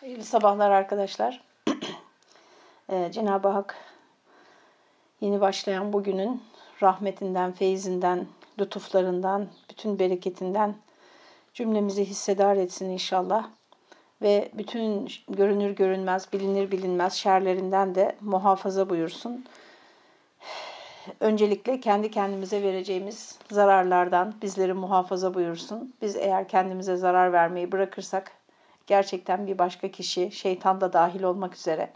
Hayırlı sabahlar arkadaşlar. ee, Cenab-ı Hak yeni başlayan bugünün rahmetinden, feyzinden, lütuflarından, bütün bereketinden cümlemizi hissedar etsin inşallah. Ve bütün görünür görünmez, bilinir bilinmez şerlerinden de muhafaza buyursun. Öncelikle kendi kendimize vereceğimiz zararlardan bizleri muhafaza buyursun. Biz eğer kendimize zarar vermeyi bırakırsak gerçekten bir başka kişi, şeytan da dahil olmak üzere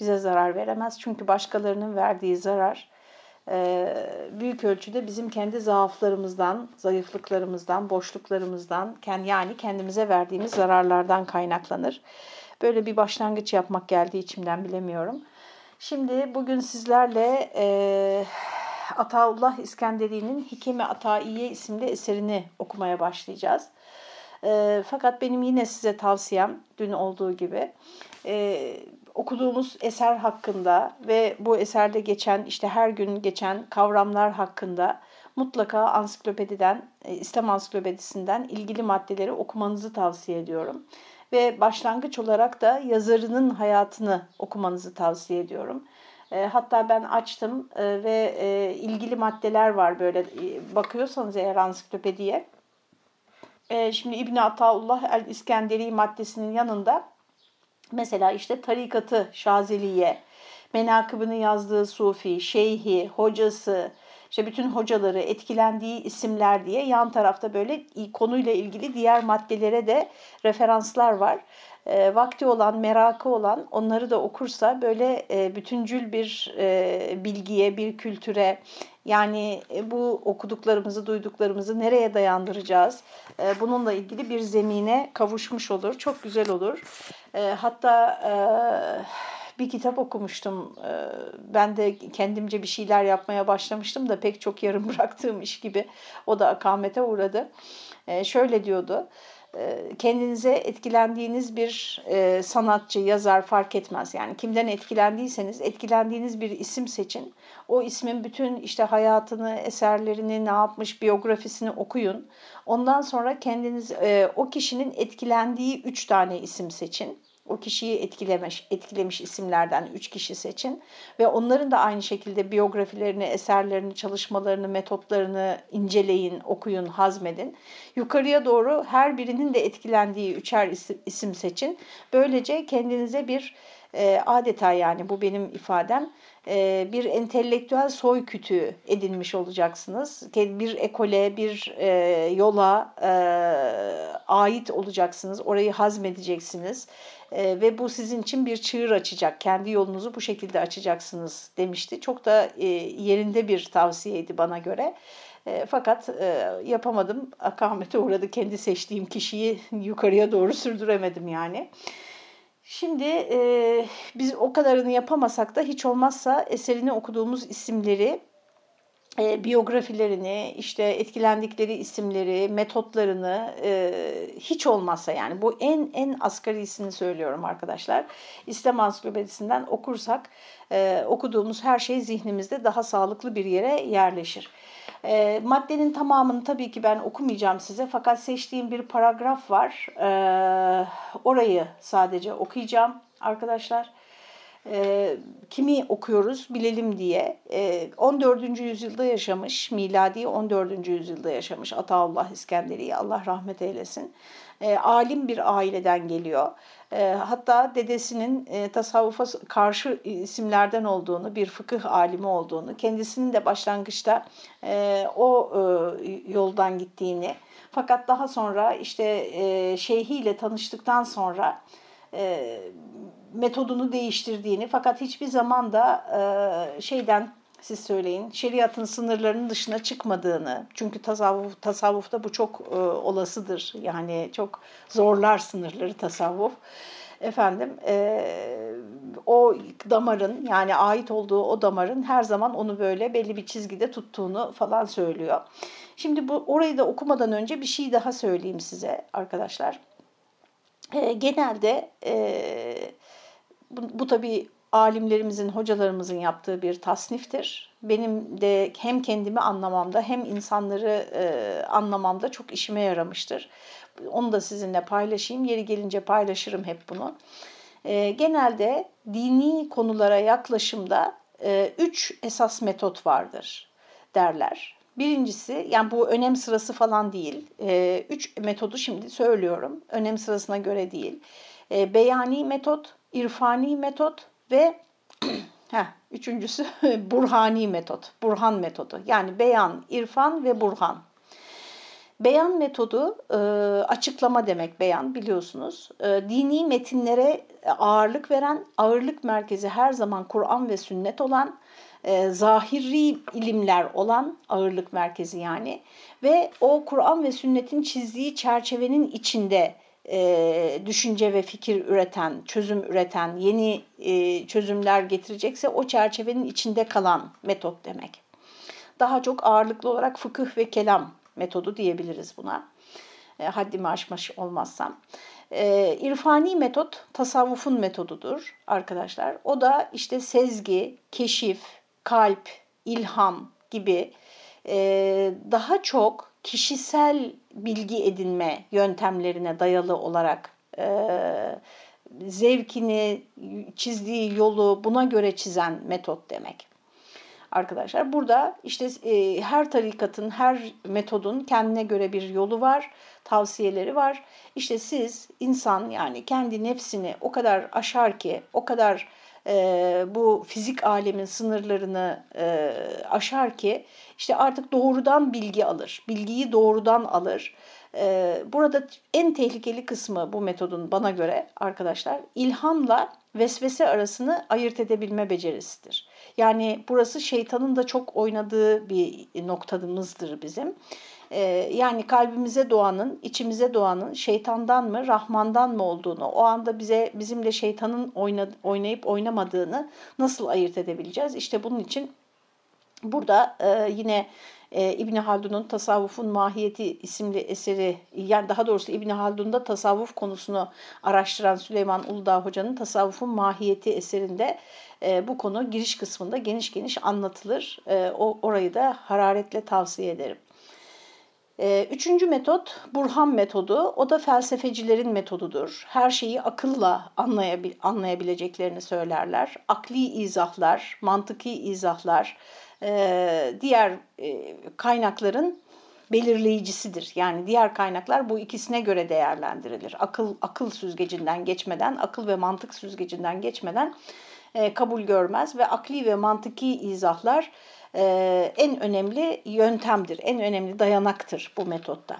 bize zarar veremez. Çünkü başkalarının verdiği zarar e, büyük ölçüde bizim kendi zaaflarımızdan, zayıflıklarımızdan, boşluklarımızdan, yani kendimize verdiğimiz zararlardan kaynaklanır. Böyle bir başlangıç yapmak geldi içimden bilemiyorum. Şimdi bugün sizlerle e, Ataullah İskenderi'nin Hikemi Ataiye isimli eserini okumaya başlayacağız. E, fakat benim yine size tavsiyem dün olduğu gibi e, okuduğumuz eser hakkında ve bu eserde geçen işte her gün geçen kavramlar hakkında mutlaka ansiklopediden, e, İslam ansiklopedisinden ilgili maddeleri okumanızı tavsiye ediyorum. Ve başlangıç olarak da yazarının hayatını okumanızı tavsiye ediyorum. hatta ben açtım ve ilgili maddeler var böyle bakıyorsanız eğer ansiklopediye e, şimdi İbni Ataullah el-İskenderi maddesinin yanında mesela işte tarikatı Şazeli'ye, menakıbını yazdığı sufi, şeyhi, hocası, işte bütün hocaları etkilendiği isimler diye yan tarafta böyle konuyla ilgili diğer maddelere de referanslar var. E, vakti olan, merakı olan onları da okursa böyle e, bütüncül bir e, bilgiye, bir kültüre, yani e, bu okuduklarımızı, duyduklarımızı nereye dayandıracağız? E, bununla ilgili bir zemine kavuşmuş olur. Çok güzel olur. E, hatta bir kitap okumuştum. Ben de kendimce bir şeyler yapmaya başlamıştım da pek çok yarım bıraktığım iş gibi. O da akamete uğradı. Şöyle diyordu. E, kendinize etkilendiğiniz bir e, sanatçı, yazar fark etmez. Yani kimden etkilendiyseniz etkilendiğiniz bir isim seçin. O ismin bütün işte hayatını, eserlerini, ne yapmış, biyografisini okuyun. Ondan sonra kendiniz e, o kişinin etkilendiği üç tane isim seçin o kişiyi etkilemiş, etkilemiş isimlerden üç kişi seçin ve onların da aynı şekilde biyografilerini, eserlerini, çalışmalarını, metotlarını inceleyin, okuyun, hazmedin. Yukarıya doğru her birinin de etkilendiği üçer isim seçin. Böylece kendinize bir e, adeta yani bu benim ifadem e, bir entelektüel soy kütüğü edinmiş olacaksınız. Bir ekole, bir e, yola e, ait olacaksınız. Orayı hazmedeceksiniz. Ee, ve bu sizin için bir çığır açacak. Kendi yolunuzu bu şekilde açacaksınız demişti. Çok da e, yerinde bir tavsiyeydi bana göre. E, fakat e, yapamadım. Akamete uğradı. Kendi seçtiğim kişiyi yukarıya doğru sürdüremedim yani. Şimdi biz o kadarını yapamasak da hiç olmazsa eserini okuduğumuz isimleri e, biyografilerini, işte etkilendikleri isimleri, metotlarını e, hiç olmazsa yani bu en en asgarisini söylüyorum arkadaşlar. İslam ansiklopedisinden okursak e, okuduğumuz her şey zihnimizde daha sağlıklı bir yere yerleşir. E, maddenin tamamını tabii ki ben okumayacağım size fakat seçtiğim bir paragraf var. E, orayı sadece okuyacağım arkadaşlar. E, kimi okuyoruz bilelim diye. E, ee, 14. yüzyılda yaşamış, miladi 14. yüzyılda yaşamış Ataullah İskenderi'yi Allah rahmet eylesin. E, alim bir aileden geliyor. E, hatta dedesinin e, tasavvufa karşı isimlerden olduğunu, bir fıkıh alimi olduğunu, kendisinin de başlangıçta e, o e, yoldan gittiğini fakat daha sonra işte e, şeyhiyle tanıştıktan sonra e, metodunu değiştirdiğini fakat hiçbir zaman da e, şeyden siz söyleyin şeriatın sınırlarının dışına çıkmadığını çünkü tasavvuf tasavvufta bu çok e, olasıdır yani çok zorlar sınırları tasavvuf efendim e, o damarın yani ait olduğu o damarın her zaman onu böyle belli bir çizgide tuttuğunu falan söylüyor. Şimdi bu orayı da okumadan önce bir şey daha söyleyeyim size arkadaşlar. E, genelde e, bu, bu tabii alimlerimizin, hocalarımızın yaptığı bir tasniftir. Benim de hem kendimi anlamamda hem insanları e, anlamamda çok işime yaramıştır. Onu da sizinle paylaşayım. Yeri gelince paylaşırım hep bunu. E, genelde dini konulara yaklaşımda e, üç esas metot vardır derler. Birincisi yani bu önem sırası falan değil. E, üç metodu şimdi söylüyorum. Önem sırasına göre değil. E, beyani metot, irfani metot ve heh, üçüncüsü burhani metot. Burhan metodu. Yani beyan, irfan ve burhan. Beyan metodu e, açıklama demek beyan biliyorsunuz. E, dini metinlere ağırlık veren, ağırlık merkezi her zaman Kur'an ve sünnet olan e, zahiri ilimler olan ağırlık merkezi yani ve o Kur'an ve sünnetin çizdiği çerçevenin içinde e, düşünce ve fikir üreten, çözüm üreten, yeni e, çözümler getirecekse o çerçevenin içinde kalan metot demek. Daha çok ağırlıklı olarak fıkıh ve kelam metodu diyebiliriz buna. E, haddimi aşmış olmazsam. İrfani metot tasavvufun metodudur arkadaşlar. O da işte sezgi, keşif, kalp, ilham gibi e, daha çok kişisel bilgi edinme yöntemlerine dayalı olarak e, zevkini, çizdiği yolu buna göre çizen metot demek. Arkadaşlar burada işte e, her tarikatın, her metodun kendine göre bir yolu var, tavsiyeleri var. İşte siz insan yani kendi nefsini o kadar aşar ki, o kadar bu fizik alemin sınırlarını aşar ki işte artık doğrudan bilgi alır, bilgiyi doğrudan alır. burada en tehlikeli kısmı bu metodun bana göre arkadaşlar ilhamla vesvese arasını ayırt edebilme becerisidir. Yani burası şeytanın da çok oynadığı bir noktamızdır bizim e, yani kalbimize doğanın, içimize doğanın şeytandan mı, Rahman'dan mı olduğunu, o anda bize bizimle şeytanın oynayıp oynamadığını nasıl ayırt edebileceğiz? İşte bunun için burada e, yine e, İbn Haldun'un Tasavvufun Mahiyeti isimli eseri yani daha doğrusu İbn Haldun'da tasavvuf konusunu araştıran Süleyman Uludağ Hoca'nın Tasavvufun Mahiyeti eserinde e, bu konu giriş kısmında geniş geniş anlatılır. E, o orayı da hararetle tavsiye ederim. Ee, üçüncü metot Burhan metodu. O da felsefecilerin metodudur. Her şeyi akılla anlayabil anlayabileceklerini söylerler. Akli izahlar, mantıki izahlar ee, diğer e, kaynakların belirleyicisidir. Yani diğer kaynaklar bu ikisine göre değerlendirilir. Akıl akıl süzgecinden geçmeden, akıl ve mantık süzgecinden geçmeden e, kabul görmez ve akli ve mantıki izahlar e, en önemli yöntemdir, en önemli dayanaktır bu metotta.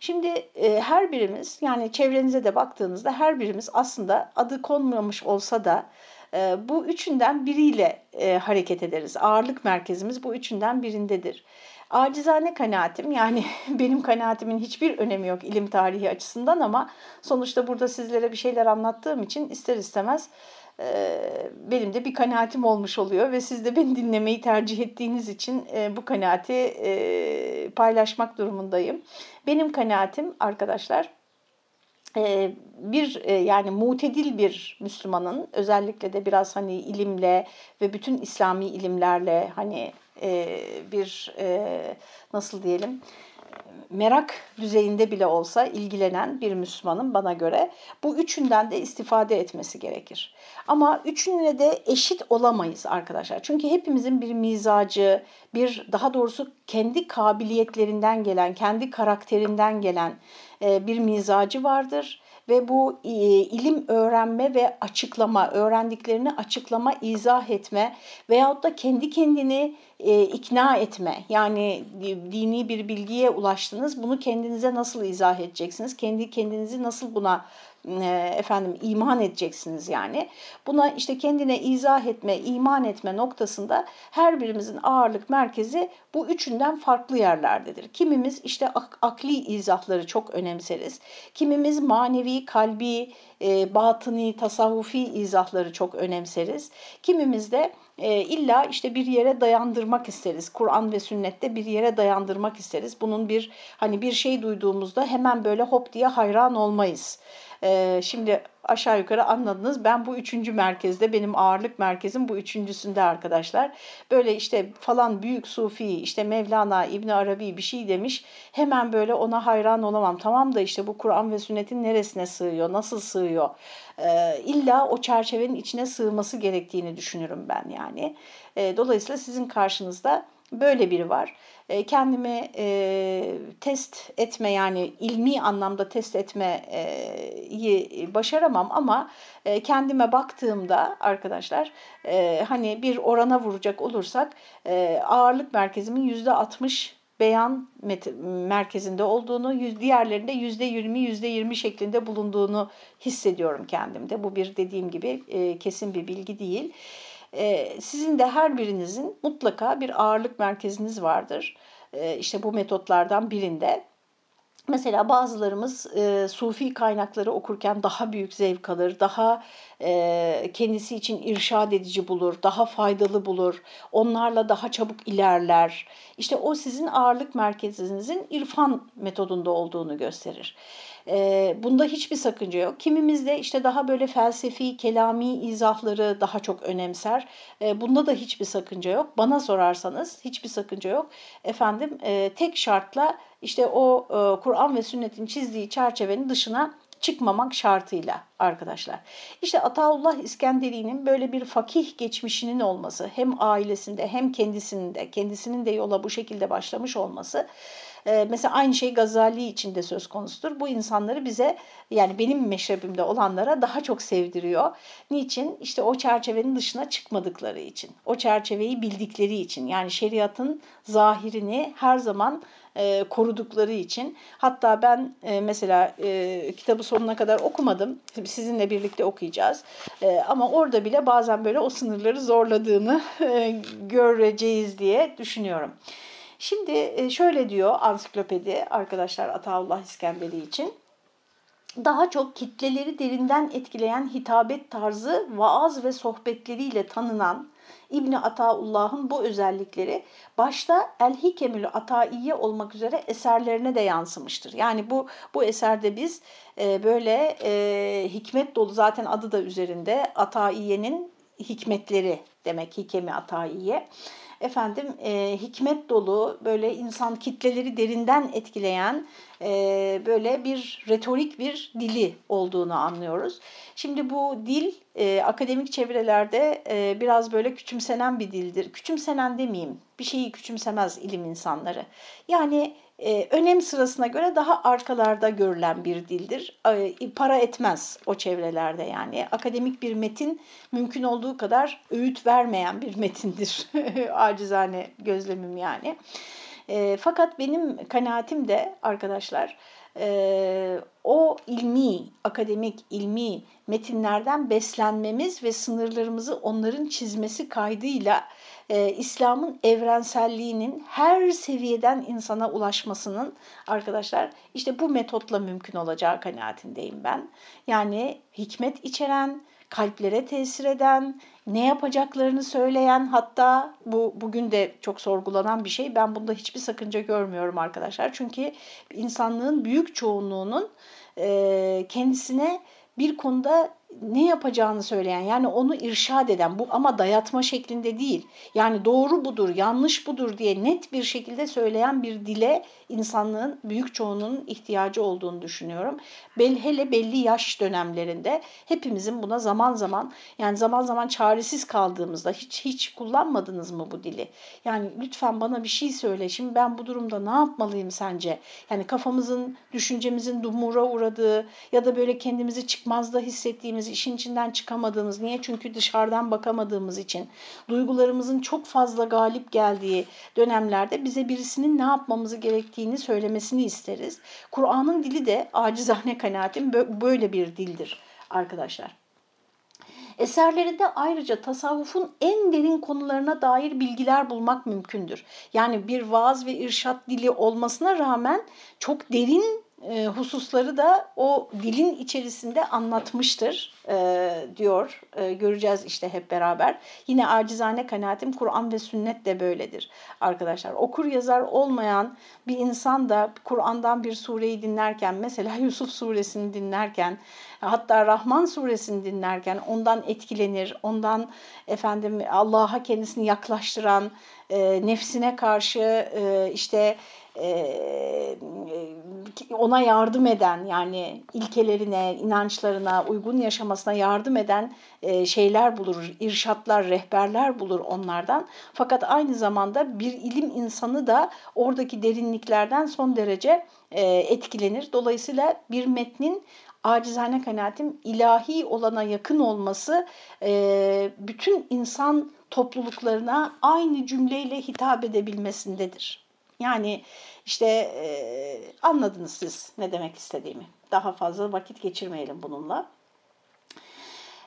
Şimdi e, her birimiz yani çevrenize de baktığınızda her birimiz aslında adı konmamış olsa da e, bu üçünden biriyle hareket ederiz. Ağırlık merkezimiz bu üçünden birindedir. Acizane kanaatim yani benim kanaatimin hiçbir önemi yok ilim tarihi açısından ama sonuçta burada sizlere bir şeyler anlattığım için ister istemez ee, benim de bir kanaatim olmuş oluyor ve siz de beni dinlemeyi tercih ettiğiniz için e, bu kanaati e, paylaşmak durumundayım. Benim kanaatim arkadaşlar e, bir yani mutedil bir Müslümanın özellikle de biraz hani ilimle ve bütün İslami ilimlerle hani bir nasıl diyelim merak düzeyinde bile olsa ilgilenen bir Müslümanın bana göre bu üçünden de istifade etmesi gerekir. Ama üçününe de eşit olamayız arkadaşlar. Çünkü hepimizin bir mizacı, bir daha doğrusu kendi kabiliyetlerinden gelen, kendi karakterinden gelen e, bir mizacı vardır ve bu e, ilim öğrenme ve açıklama, öğrendiklerini açıklama, izah etme veyahut da kendi kendini e, ikna etme. Yani e, dini bir bilgiye ulaştınız. Bunu kendinize nasıl izah edeceksiniz? Kendi kendinizi nasıl buna e, efendim iman edeceksiniz yani. Buna işte kendine izah etme, iman etme noktasında her birimizin ağırlık merkezi bu üçünden farklı yerlerdedir. Kimimiz işte akli izahları çok önemseriz. Kimimiz manevi, kalbi, e, batıni, tasavvufi izahları çok önemseriz. Kimimiz de e, illa işte bir yere dayandırmak isteriz. Kur'an ve sünnette bir yere dayandırmak isteriz. Bunun bir hani bir şey duyduğumuzda hemen böyle hop diye hayran olmayız. Ee, şimdi aşağı yukarı anladınız. Ben bu üçüncü merkezde, benim ağırlık merkezim bu üçüncüsünde arkadaşlar. Böyle işte falan büyük sufi, işte Mevlana, İbn Arabi bir şey demiş. Hemen böyle ona hayran olamam. Tamam da işte bu Kur'an ve sünnetin neresine sığıyor, nasıl sığıyor? Ee, illa o çerçevenin içine sığması gerektiğini düşünürüm ben yani. Ee, dolayısıyla sizin karşınızda Böyle biri var. E, kendimi e, test etme yani ilmi anlamda test etmeyi e, başaramam ama e, kendime baktığımda arkadaşlar e, hani bir orana vuracak olursak e, ağırlık merkezimin %60 beyan merkezinde olduğunu, diğerlerinde yüzde 20 yüzde yirmi şeklinde bulunduğunu hissediyorum kendimde. Bu bir dediğim gibi e, kesin bir bilgi değil. Ee, sizin de her birinizin mutlaka bir ağırlık merkeziniz vardır. Ee, işte bu metotlardan birinde. Mesela bazılarımız e, sufi kaynakları okurken daha büyük zevk alır, daha e, kendisi için irşad edici bulur, daha faydalı bulur, onlarla daha çabuk ilerler. İşte o sizin ağırlık merkezinizin irfan metodunda olduğunu gösterir. E, bunda hiçbir sakınca yok. Kimimiz de işte daha böyle felsefi, kelami izahları daha çok önemser. E, bunda da hiçbir sakınca yok. Bana sorarsanız hiçbir sakınca yok. Efendim e, tek şartla işte o e, Kur'an ve sünnetin çizdiği çerçevenin dışına çıkmamak şartıyla arkadaşlar. İşte Ataullah İskenderi'nin böyle bir fakih geçmişinin olması hem ailesinde hem kendisinde kendisinin de yola bu şekilde başlamış olması ee, mesela aynı şey Gazali için de söz konusudur. Bu insanları bize yani benim meşrebimde olanlara daha çok sevdiriyor. Niçin? İşte o çerçevenin dışına çıkmadıkları için. O çerçeveyi bildikleri için. Yani şeriatın zahirini her zaman e, korudukları için. Hatta ben e, mesela e, kitabı sonuna kadar okumadım. Sizinle birlikte okuyacağız. E, ama orada bile bazen böyle o sınırları zorladığını e, göreceğiz diye düşünüyorum. Şimdi e, şöyle diyor ansiklopedi arkadaşlar Ataullah İskenderi için. Daha çok kitleleri derinden etkileyen hitabet tarzı vaaz ve sohbetleriyle tanınan İbni Ataullah'ın bu özellikleri başta El-Hikemül Ataiye olmak üzere eserlerine de yansımıştır. Yani bu bu eserde biz e, böyle e, hikmet dolu zaten adı da üzerinde Ataiye'nin hikmetleri demek Hikemi Ataiye efendim e, hikmet dolu böyle insan kitleleri derinden etkileyen e, böyle bir retorik bir dili olduğunu anlıyoruz. Şimdi bu dil e, akademik çevrelerde e, biraz böyle küçümsenen bir dildir. Küçümsenen demeyeyim, bir şeyi küçümsemez ilim insanları. Yani önem sırasına göre daha arkalarda görülen bir dildir. para etmez o çevrelerde yani. Akademik bir metin mümkün olduğu kadar öğüt vermeyen bir metindir. Acizane gözlemim yani. E, fakat benim kanaatim de arkadaşlar e, o ilmi, akademik ilmi metinlerden beslenmemiz ve sınırlarımızı onların çizmesi kaydıyla e, İslam'ın evrenselliğinin her seviyeden insana ulaşmasının arkadaşlar işte bu metotla mümkün olacağı kanaatindeyim ben. Yani hikmet içeren, kalplere tesir eden, ne yapacaklarını söyleyen hatta bu bugün de çok sorgulanan bir şey. Ben bunda hiçbir sakınca görmüyorum arkadaşlar. Çünkü insanlığın büyük çoğunluğunun e, kendisine bir konuda ne yapacağını söyleyen yani onu irşad eden bu ama dayatma şeklinde değil. Yani doğru budur, yanlış budur diye net bir şekilde söyleyen bir dile insanlığın büyük çoğunun ihtiyacı olduğunu düşünüyorum. Bel hele belli yaş dönemlerinde hepimizin buna zaman zaman yani zaman zaman çaresiz kaldığımızda hiç hiç kullanmadınız mı bu dili? Yani lütfen bana bir şey söyle. Şimdi ben bu durumda ne yapmalıyım sence? Yani kafamızın, düşüncemizin dumura uğradığı ya da böyle kendimizi çıkmazda hissettiğimiz edemediğimiz, işin içinden çıkamadığımız, niye? Çünkü dışarıdan bakamadığımız için duygularımızın çok fazla galip geldiği dönemlerde bize birisinin ne yapmamızı gerektiğini söylemesini isteriz. Kur'an'ın dili de acizane kanaatim böyle bir dildir arkadaşlar. Eserlerinde ayrıca tasavvufun en derin konularına dair bilgiler bulmak mümkündür. Yani bir vaaz ve irşat dili olmasına rağmen çok derin e, hususları da o dilin içerisinde anlatmıştır e, diyor. E, göreceğiz işte hep beraber. Yine acizane kanaatim Kur'an ve sünnet de böyledir arkadaşlar. Okur yazar olmayan bir insan da Kur'an'dan bir sureyi dinlerken mesela Yusuf suresini dinlerken hatta Rahman suresini dinlerken ondan etkilenir. Ondan efendim Allah'a kendisini yaklaştıran e, nefsine karşı e, işte e, e, ona yardım eden yani ilkelerine, inançlarına uygun yaşamasına yardım eden e, şeyler bulur, irşatlar, rehberler bulur onlardan. Fakat aynı zamanda bir ilim insanı da oradaki derin etkinliklerden son derece e, etkilenir. Dolayısıyla bir metnin acizane kanaatim ilahi olana yakın olması e, bütün insan topluluklarına aynı cümleyle hitap edebilmesindedir. Yani işte e, anladınız siz ne demek istediğimi. Daha fazla vakit geçirmeyelim bununla.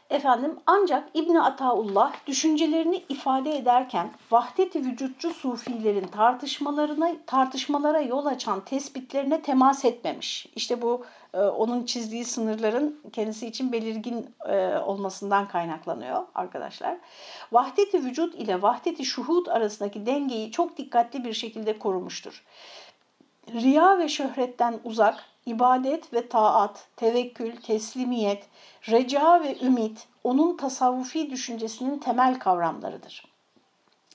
Efendim ancak İbni Ataullah düşüncelerini ifade ederken vahdeti vücutçu sufilerin tartışmalarına tartışmalara yol açan tespitlerine temas etmemiş. İşte bu e, onun çizdiği sınırların kendisi için belirgin e, olmasından kaynaklanıyor arkadaşlar. Vahdeti vücut ile vahdeti şuhud arasındaki dengeyi çok dikkatli bir şekilde korumuştur. Riya ve şöhretten uzak, ibadet ve taat, tevekkül, teslimiyet, reca ve ümit onun tasavvufi düşüncesinin temel kavramlarıdır.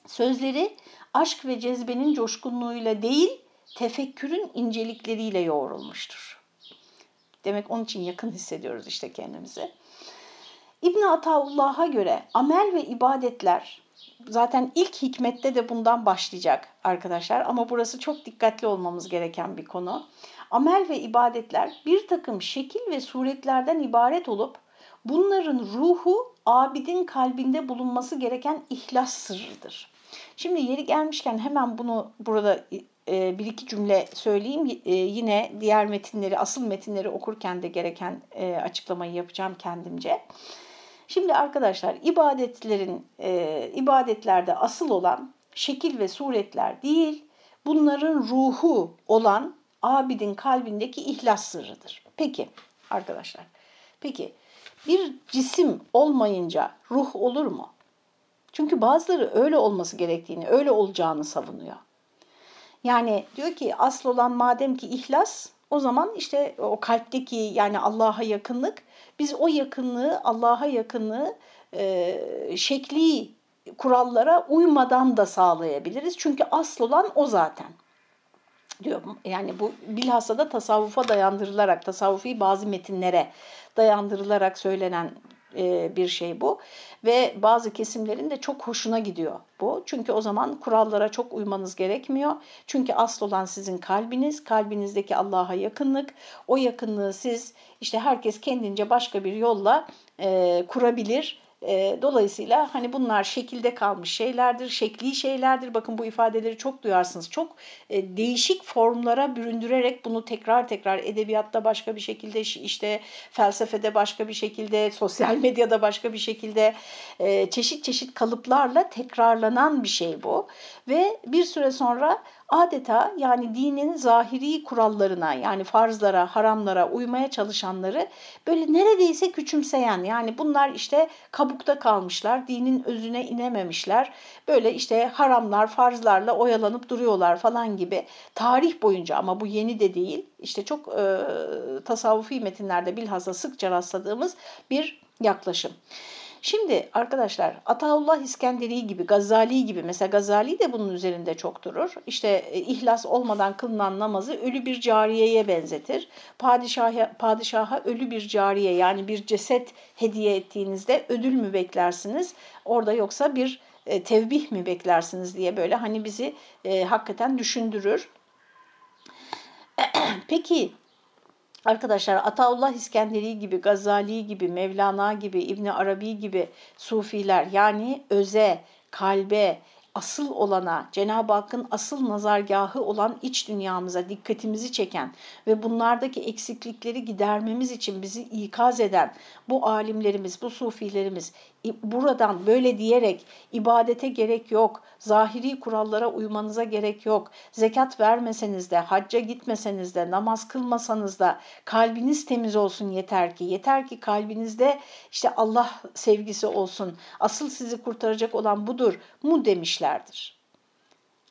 Sözleri aşk ve cezbenin coşkunluğuyla değil, tefekkürün incelikleriyle yoğrulmuştur. Demek onun için yakın hissediyoruz işte kendimizi. İbn Ataullah'a göre amel ve ibadetler zaten ilk hikmette de bundan başlayacak arkadaşlar. Ama burası çok dikkatli olmamız gereken bir konu. Amel ve ibadetler bir takım şekil ve suretlerden ibaret olup bunların ruhu abidin kalbinde bulunması gereken ihlas sırrıdır. Şimdi yeri gelmişken hemen bunu burada e, bir iki cümle söyleyeyim. E, yine diğer metinleri, asıl metinleri okurken de gereken e, açıklamayı yapacağım kendimce. Evet. Şimdi arkadaşlar ibadetlerin e, ibadetlerde asıl olan şekil ve suretler değil, bunların ruhu olan abidin kalbindeki ihlas sırrıdır. Peki arkadaşlar, peki bir cisim olmayınca ruh olur mu? Çünkü bazıları öyle olması gerektiğini, öyle olacağını savunuyor. Yani diyor ki asıl olan madem ki ihlas, o zaman işte o kalpteki yani Allah'a yakınlık, biz o yakınlığı, Allah'a yakınlığı e, şekli kurallara uymadan da sağlayabiliriz. Çünkü asıl olan o zaten diyor. Yani bu bilhassa da tasavvufa dayandırılarak, tasavvufi bazı metinlere dayandırılarak söylenen e, bir şey bu ve bazı kesimlerin de çok hoşuna gidiyor bu. Çünkü o zaman kurallara çok uymanız gerekmiyor. Çünkü asıl olan sizin kalbiniz, kalbinizdeki Allah'a yakınlık. O yakınlığı siz işte herkes kendince başka bir yolla e, kurabilir e, dolayısıyla hani bunlar şekilde kalmış şeylerdir, şekli şeylerdir. Bakın bu ifadeleri çok duyarsınız. Çok e, değişik formlara büründürerek bunu tekrar tekrar edebiyatta başka bir şekilde, işte felsefede başka bir şekilde, sosyal medyada başka bir şekilde e, çeşit çeşit kalıplarla tekrarlanan bir şey bu. Ve bir süre sonra adeta yani dinin zahiri kurallarına yani farzlara, haramlara uymaya çalışanları böyle neredeyse küçümseyen yani bunlar işte kabukta kalmışlar, dinin özüne inememişler. Böyle işte haramlar, farzlarla oyalanıp duruyorlar falan gibi tarih boyunca ama bu yeni de değil. işte çok e, tasavvufi metinlerde bilhassa sıkça rastladığımız bir yaklaşım. Şimdi arkadaşlar Ataullah İskenderi gibi, Gazali gibi mesela Gazali de bunun üzerinde çok durur. İşte e, ihlas olmadan kılınan namazı ölü bir cariyeye benzetir. Padişaha, padişaha ölü bir cariye yani bir ceset hediye ettiğinizde ödül mü beklersiniz? Orada yoksa bir e, tevbih mi beklersiniz diye böyle hani bizi e, hakikaten düşündürür. Peki Arkadaşlar Ataullah İskenderi gibi, Gazali gibi, Mevlana gibi, İbni Arabi gibi sufiler yani öze, kalbe, asıl olana, Cenab-ı Hakk'ın asıl nazargahı olan iç dünyamıza dikkatimizi çeken ve bunlardaki eksiklikleri gidermemiz için bizi ikaz eden bu alimlerimiz, bu sufilerimiz buradan böyle diyerek ibadete gerek yok, zahiri kurallara uymanıza gerek yok. Zekat vermeseniz de, hacca gitmeseniz de, namaz kılmasanız da kalbiniz temiz olsun yeter ki. Yeter ki kalbinizde işte Allah sevgisi olsun. Asıl sizi kurtaracak olan budur mu demişlerdir.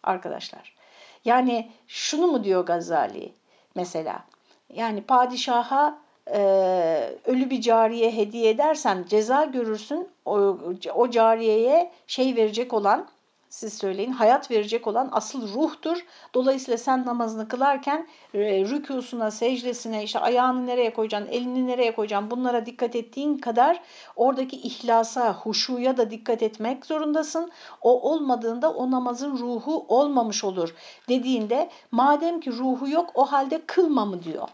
Arkadaşlar. Yani şunu mu diyor Gazali mesela? Yani padişaha e, ölü bir cariye hediye edersen ceza görürsün o, o cariyeye şey verecek olan siz söyleyin hayat verecek olan asıl ruhtur. Dolayısıyla sen namazını kılarken rükusuna, secdesine, işte ayağını nereye koyacaksın, elini nereye koyacaksın bunlara dikkat ettiğin kadar oradaki ihlasa, huşuya da dikkat etmek zorundasın. O olmadığında o namazın ruhu olmamış olur dediğinde madem ki ruhu yok o halde kılma mı diyor.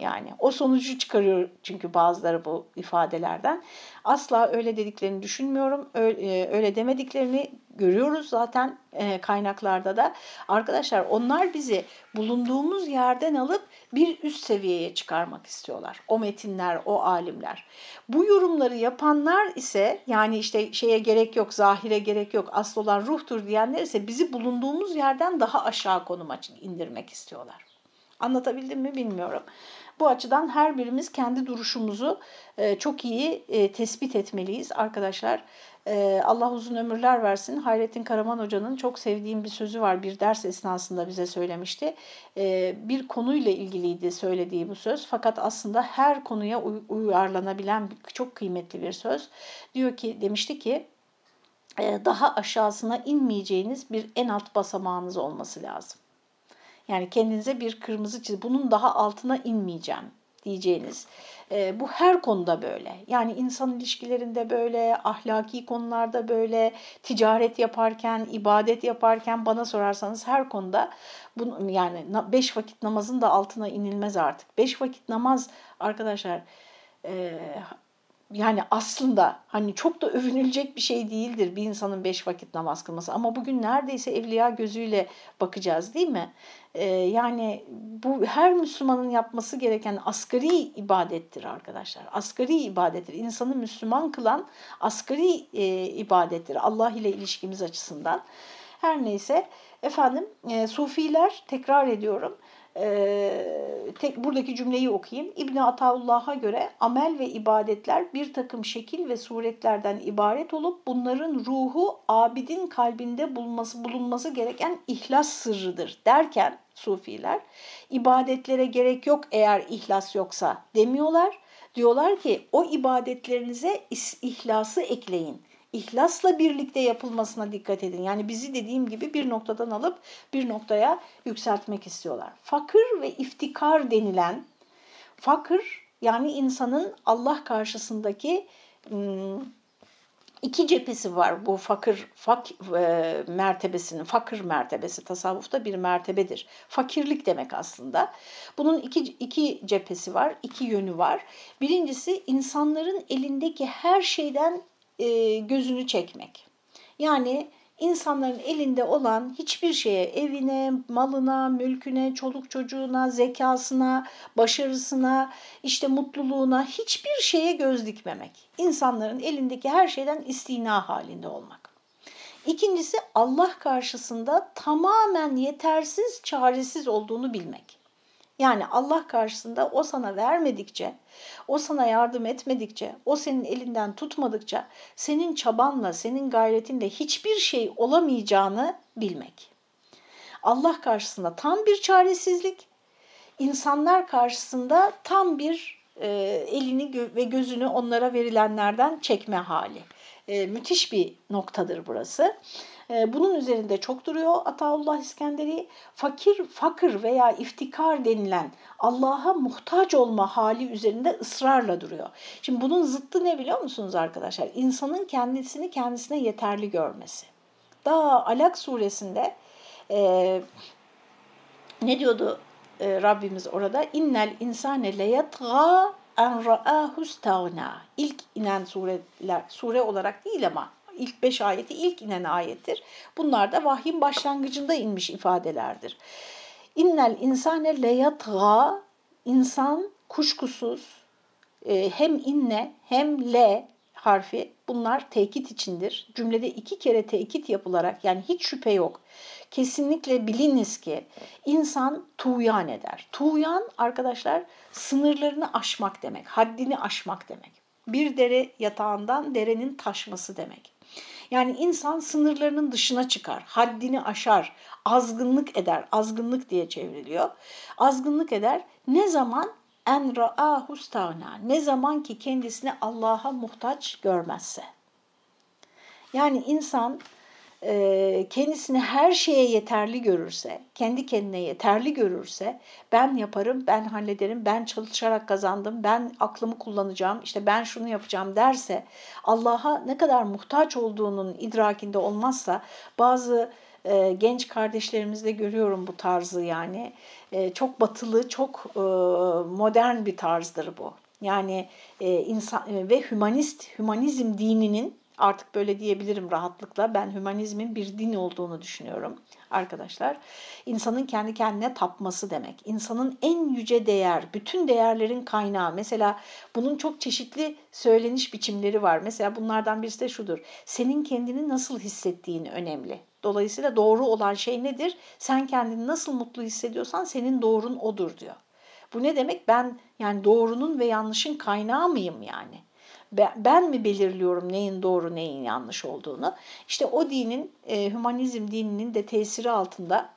Yani o sonucu çıkarıyor çünkü bazıları bu ifadelerden. Asla öyle dediklerini düşünmüyorum. Öyle, öyle demediklerini görüyoruz zaten e, kaynaklarda da. Arkadaşlar onlar bizi bulunduğumuz yerden alıp bir üst seviyeye çıkarmak istiyorlar. O metinler, o alimler. Bu yorumları yapanlar ise yani işte şeye gerek yok, zahire gerek yok, asıl olan ruhtur diyenler ise bizi bulunduğumuz yerden daha aşağı konuma indirmek istiyorlar. Anlatabildim mi bilmiyorum. Bu açıdan her birimiz kendi duruşumuzu e, çok iyi e, tespit etmeliyiz arkadaşlar. E, Allah uzun ömürler versin. Hayrettin Karaman Hoca'nın çok sevdiğim bir sözü var. Bir ders esnasında bize söylemişti. Bir konuyla ilgiliydi söylediği bu söz. Fakat aslında her konuya uyarlanabilen çok kıymetli bir söz. Diyor ki demişti ki daha aşağısına inmeyeceğiniz bir en alt basamağınız olması lazım. Yani kendinize bir kırmızı çizgi, bunun daha altına inmeyeceğim diyeceğiniz. E, bu her konuda böyle. Yani insan ilişkilerinde böyle, ahlaki konularda böyle, ticaret yaparken, ibadet yaparken bana sorarsanız her konuda bunu, yani beş vakit namazın da altına inilmez artık. Beş vakit namaz arkadaşlar e, yani aslında hani çok da övünülecek bir şey değildir bir insanın beş vakit namaz kılması. Ama bugün neredeyse evliya gözüyle bakacağız değil mi? Ee, yani bu her Müslümanın yapması gereken asgari ibadettir arkadaşlar. Asgari ibadettir. İnsanı Müslüman kılan asgari e, ibadettir Allah ile ilişkimiz açısından. Her neyse efendim e, sufiler tekrar ediyorum e, tek, buradaki cümleyi okuyayım. İbni Ataullah'a göre amel ve ibadetler bir takım şekil ve suretlerden ibaret olup bunların ruhu abidin kalbinde bulunması, bulunması gereken ihlas sırrıdır derken sufiler ibadetlere gerek yok eğer ihlas yoksa demiyorlar. Diyorlar ki o ibadetlerinize ihlası ekleyin ihlasla birlikte yapılmasına dikkat edin. Yani bizi dediğim gibi bir noktadan alıp bir noktaya yükseltmek istiyorlar. Fakir ve iftikar denilen, fakir yani insanın Allah karşısındaki ıı, iki cephesi var bu fakir fak e, mertebesinin fakir mertebesi tasavvufta bir mertebedir. Fakirlik demek aslında. Bunun iki iki cephesi var, iki yönü var. Birincisi insanların elindeki her şeyden e, gözünü çekmek. Yani insanların elinde olan hiçbir şeye evine, malına, mülküne, çoluk çocuğuna, zekasına, başarısına, işte mutluluğuna hiçbir şeye göz dikmemek. İnsanların elindeki her şeyden istina halinde olmak. İkincisi Allah karşısında tamamen yetersiz, çaresiz olduğunu bilmek. Yani Allah karşısında o sana vermedikçe, o sana yardım etmedikçe, o senin elinden tutmadıkça senin çabanla, senin gayretinle hiçbir şey olamayacağını bilmek. Allah karşısında tam bir çaresizlik, insanlar karşısında tam bir e, elini ve gözünü onlara verilenlerden çekme hali. E, müthiş bir noktadır burası. Ee, bunun üzerinde çok duruyor Ataullah İskenderi. Fakir, fakir veya iftikar denilen Allah'a muhtaç olma hali üzerinde ısrarla duruyor. Şimdi bunun zıttı ne biliyor musunuz arkadaşlar? İnsanın kendisini kendisine yeterli görmesi. Daha Alak suresinde e, ne diyordu e, Rabbimiz orada? İnnel insane leyatga en ra'ahu İlk inen sureler, sure olarak değil ama ilk beş ayeti ilk inen ayettir. Bunlar da vahyin başlangıcında inmiş ifadelerdir. İnnel insane leyatga insan kuşkusuz e, hem inne hem le harfi bunlar tekit içindir. Cümlede iki kere tekit yapılarak yani hiç şüphe yok. Kesinlikle biliniz ki insan tuğyan eder. Tuğyan arkadaşlar sınırlarını aşmak demek, haddini aşmak demek. Bir dere yatağından derenin taşması demek. Yani insan sınırlarının dışına çıkar, haddini aşar, azgınlık eder. Azgınlık diye çevriliyor. Azgınlık eder. Ne zaman en ra'ahu stagna. Ne zaman ki kendisini Allah'a muhtaç görmezse. Yani insan kendisini her şeye yeterli görürse, kendi kendine yeterli görürse ben yaparım, ben hallederim, ben çalışarak kazandım, ben aklımı kullanacağım, işte ben şunu yapacağım derse Allah'a ne kadar muhtaç olduğunun idrakinde olmazsa bazı genç kardeşlerimizde görüyorum bu tarzı yani. Çok batılı, çok modern bir tarzdır bu. Yani insan ve hümanist, hümanizm dininin artık böyle diyebilirim rahatlıkla. Ben hümanizmin bir din olduğunu düşünüyorum arkadaşlar. İnsanın kendi kendine tapması demek. İnsanın en yüce değer, bütün değerlerin kaynağı. Mesela bunun çok çeşitli söyleniş biçimleri var. Mesela bunlardan birisi de şudur. Senin kendini nasıl hissettiğin önemli. Dolayısıyla doğru olan şey nedir? Sen kendini nasıl mutlu hissediyorsan senin doğrun odur diyor. Bu ne demek? Ben yani doğrunun ve yanlışın kaynağı mıyım yani? ben mi belirliyorum neyin doğru neyin yanlış olduğunu? İşte o dinin, e, hümanizm dininin de tesiri altında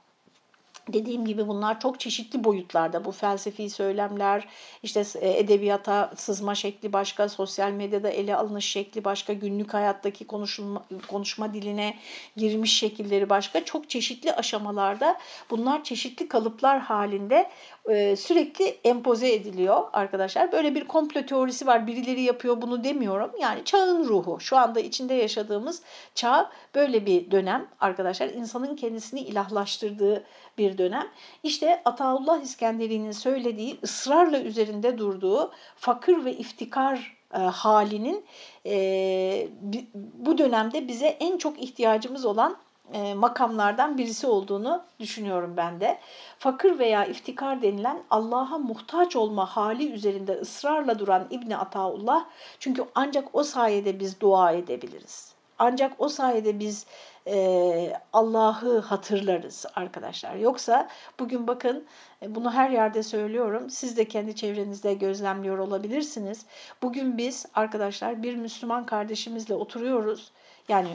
Dediğim gibi bunlar çok çeşitli boyutlarda bu felsefi söylemler, işte e, edebiyata sızma şekli başka, sosyal medyada ele alınış şekli başka, günlük hayattaki konuşma, konuşma diline girmiş şekilleri başka çok çeşitli aşamalarda bunlar çeşitli kalıplar halinde e, sürekli empoze ediliyor arkadaşlar. Böyle bir komplo teorisi var. Birileri yapıyor bunu demiyorum. Yani çağın ruhu. Şu anda içinde yaşadığımız çağ böyle bir dönem arkadaşlar. insanın kendisini ilahlaştırdığı bir dönem. İşte Ataullah İskenderi'nin söylediği ısrarla üzerinde durduğu fakir ve iftikar e, halinin e, bu dönemde bize en çok ihtiyacımız olan e, makamlardan birisi olduğunu düşünüyorum ben de. Fakir veya iftikar denilen Allah'a muhtaç olma hali üzerinde ısrarla duran İbni Ataullah çünkü ancak o sayede biz dua edebiliriz. Ancak o sayede biz e, Allah'ı hatırlarız arkadaşlar. Yoksa bugün bakın e, bunu her yerde söylüyorum. Siz de kendi çevrenizde gözlemliyor olabilirsiniz. Bugün biz arkadaşlar bir Müslüman kardeşimizle oturuyoruz. Yani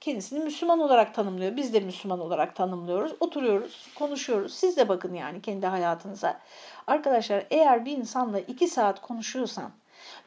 kendisini Müslüman olarak tanımlıyor. Biz de Müslüman olarak tanımlıyoruz. Oturuyoruz, konuşuyoruz. Siz de bakın yani kendi hayatınıza. Arkadaşlar eğer bir insanla iki saat konuşuyorsan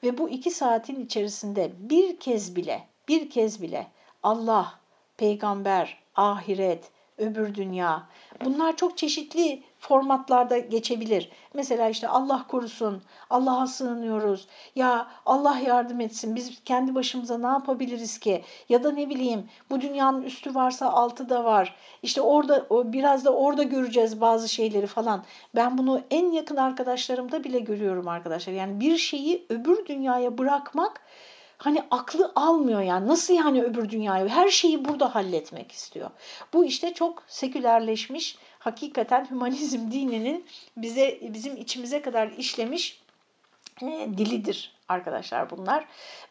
ve bu iki saatin içerisinde bir kez bile, bir kez bile Allah, peygamber, ahiret, öbür dünya bunlar çok çeşitli formatlarda geçebilir. Mesela işte Allah korusun, Allah'a sığınıyoruz, ya Allah yardım etsin, biz kendi başımıza ne yapabiliriz ki? Ya da ne bileyim bu dünyanın üstü varsa altı da var. İşte orada biraz da orada göreceğiz bazı şeyleri falan. Ben bunu en yakın arkadaşlarımda bile görüyorum arkadaşlar. Yani bir şeyi öbür dünyaya bırakmak hani aklı almıyor yani nasıl yani öbür dünyayı her şeyi burada halletmek istiyor. Bu işte çok sekülerleşmiş hakikaten hümanizm dininin bize bizim içimize kadar işlemiş e, dilidir arkadaşlar bunlar.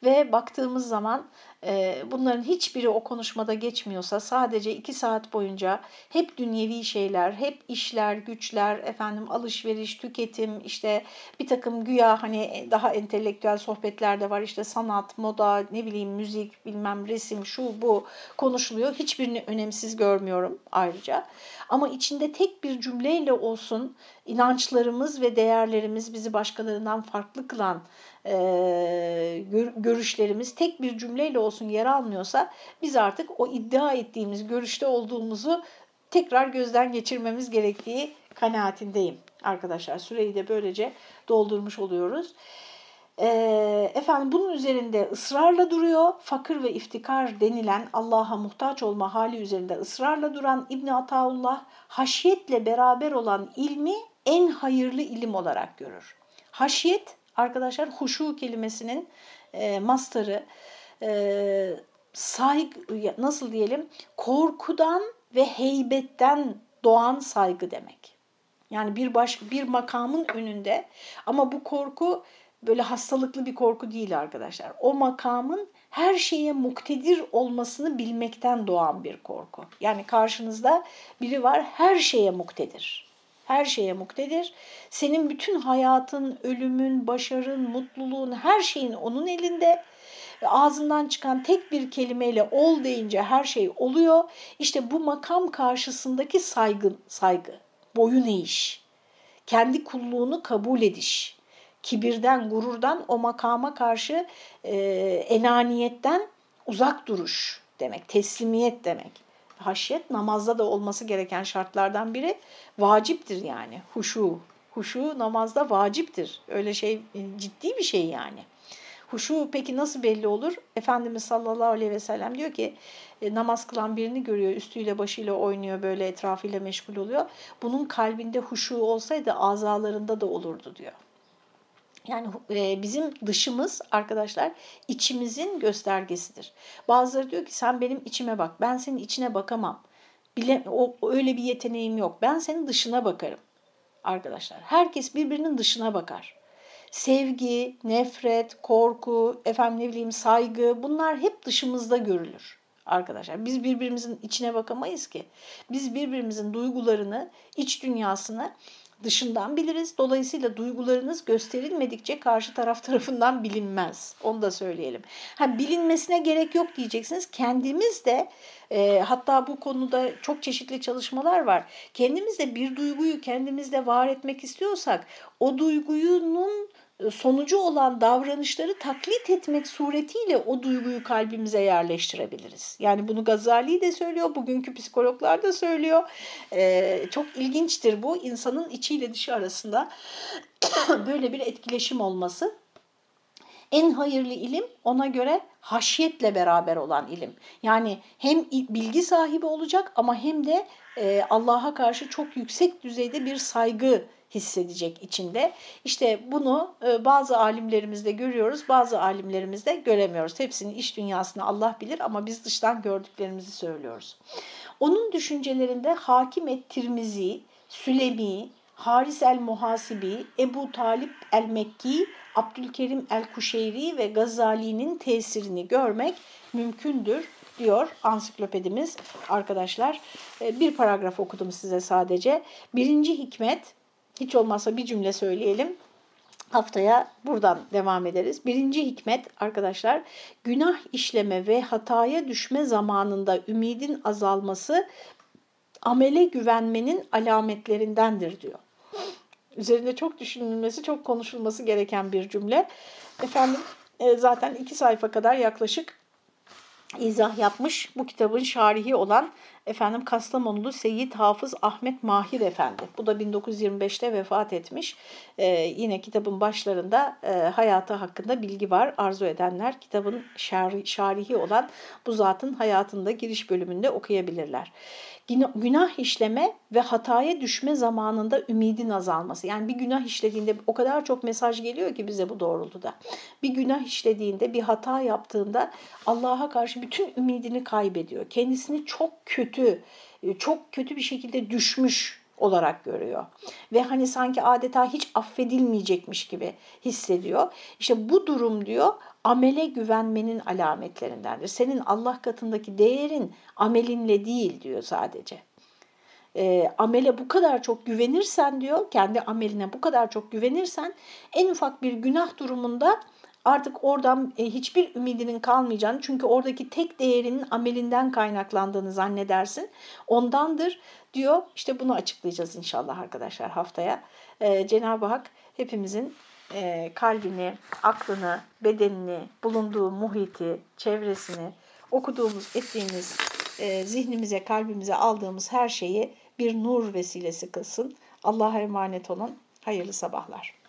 Ve baktığımız zaman e, bunların hiçbiri o konuşmada geçmiyorsa sadece iki saat boyunca hep dünyevi şeyler, hep işler, güçler, efendim alışveriş, tüketim, işte bir takım güya hani daha entelektüel sohbetler de var. işte sanat, moda, ne bileyim müzik, bilmem resim, şu bu konuşuluyor. Hiçbirini önemsiz görmüyorum ayrıca. Ama içinde tek bir cümleyle olsun inançlarımız ve değerlerimiz bizi başkalarından farklı kılan e, görüşlerimiz tek bir cümleyle olsun yer almıyorsa biz artık o iddia ettiğimiz görüşte olduğumuzu tekrar gözden geçirmemiz gerektiği kanaatindeyim arkadaşlar. Süreyi de böylece doldurmuş oluyoruz. Efendim bunun üzerinde ısrarla duruyor. Fakir ve iftikar denilen Allah'a muhtaç olma hali üzerinde ısrarla duran İbni Ataullah haşiyetle beraber olan ilmi en hayırlı ilim olarak görür. Haşiyet arkadaşlar huşu kelimesinin e, mastarı e, saygı nasıl diyelim korkudan ve heybetten doğan saygı demek. Yani bir baş bir makamın önünde ama bu korku böyle hastalıklı bir korku değil arkadaşlar. O makamın her şeye muktedir olmasını bilmekten doğan bir korku. Yani karşınızda biri var her şeye muktedir her şeye muktedir. Senin bütün hayatın, ölümün, başarın, mutluluğun, her şeyin onun elinde. Ağzından çıkan tek bir kelimeyle ol deyince her şey oluyor. İşte bu makam karşısındaki saygın, saygı, boyun eğiş, kendi kulluğunu kabul ediş, kibirden, gururdan, o makama karşı e, enaniyetten uzak duruş demek, teslimiyet demek haşyet namazda da olması gereken şartlardan biri vaciptir yani huşu. Huşu namazda vaciptir. Öyle şey e, ciddi bir şey yani. Huşu peki nasıl belli olur? Efendimiz sallallahu aleyhi ve sellem diyor ki e, namaz kılan birini görüyor üstüyle başıyla oynuyor böyle etrafıyla meşgul oluyor. Bunun kalbinde huşu olsaydı azalarında da olurdu diyor. Yani e, bizim dışımız arkadaşlar içimizin göstergesidir. Bazıları diyor ki sen benim içime bak. Ben senin içine bakamam. Bile o öyle bir yeteneğim yok. Ben senin dışına bakarım. Arkadaşlar herkes birbirinin dışına bakar. Sevgi, nefret, korku, efendim ne bileyim saygı bunlar hep dışımızda görülür arkadaşlar. Biz birbirimizin içine bakamayız ki. Biz birbirimizin duygularını, iç dünyasını dışından biliriz. Dolayısıyla duygularınız gösterilmedikçe karşı taraf tarafından bilinmez. Onu da söyleyelim. Ha, bilinmesine gerek yok diyeceksiniz. Kendimiz de e, hatta bu konuda çok çeşitli çalışmalar var. Kendimiz de bir duyguyu kendimizde var etmek istiyorsak o duygunun sonucu olan davranışları taklit etmek suretiyle o duyguyu kalbimize yerleştirebiliriz. Yani bunu Gazali de söylüyor, bugünkü psikologlar da söylüyor. Ee, çok ilginçtir bu insanın içiyle dışı arasında böyle bir etkileşim olması. En hayırlı ilim ona göre haşiyetle beraber olan ilim. Yani hem bilgi sahibi olacak ama hem de e, Allah'a karşı çok yüksek düzeyde bir saygı hissedecek içinde. İşte bunu e, bazı alimlerimizde görüyoruz, bazı alimlerimizde göremiyoruz. Hepsinin iş dünyasını Allah bilir ama biz dıştan gördüklerimizi söylüyoruz. Onun düşüncelerinde Hakim et Sülemi, Haris el-Muhasibi, Ebu Talip el-Mekki, Abdülkerim el-Kuşeyri ve Gazali'nin tesirini görmek mümkündür diyor ansiklopedimiz arkadaşlar. E, bir paragraf okudum size sadece. Birinci hikmet hiç olmazsa bir cümle söyleyelim. Haftaya buradan devam ederiz. Birinci hikmet arkadaşlar günah işleme ve hataya düşme zamanında ümidin azalması amele güvenmenin alametlerindendir diyor. Üzerinde çok düşünülmesi, çok konuşulması gereken bir cümle. Efendim e, zaten iki sayfa kadar yaklaşık izah yapmış bu kitabın şarihi olan efendim Kastamonulu Seyit Hafız Ahmet Mahir Efendi. Bu da 1925'te vefat etmiş. E, yine kitabın başlarında e, hayatı hakkında bilgi var. Arzu edenler kitabın şer, şarihi olan bu zatın hayatında giriş bölümünde okuyabilirler. Günah işleme ve hataya düşme zamanında ümidin azalması. Yani bir günah işlediğinde o kadar çok mesaj geliyor ki bize bu doğrultuda. Bir günah işlediğinde, bir hata yaptığında Allah'a karşı bütün ümidini kaybediyor. Kendisini çok kötü kötü, e, çok kötü bir şekilde düşmüş olarak görüyor. Ve hani sanki adeta hiç affedilmeyecekmiş gibi hissediyor. İşte bu durum diyor amele güvenmenin alametlerindendir. Senin Allah katındaki değerin amelinle değil diyor sadece. E, amele bu kadar çok güvenirsen diyor, kendi ameline bu kadar çok güvenirsen en ufak bir günah durumunda artık oradan e, hiçbir ümidinin kalmayacağını çünkü oradaki tek değerinin amelinden kaynaklandığını zannedersin. Ondandır diyor. İşte bunu açıklayacağız inşallah arkadaşlar haftaya. E, Cenab-ı Hak hepimizin e, kalbini, aklını, bedenini, bulunduğu muhiti, çevresini, okuduğumuz, ettiğimiz, zihnimize, kalbimize aldığımız her şeyi bir nur vesilesi kılsın. Allah'a emanet olun. Hayırlı sabahlar.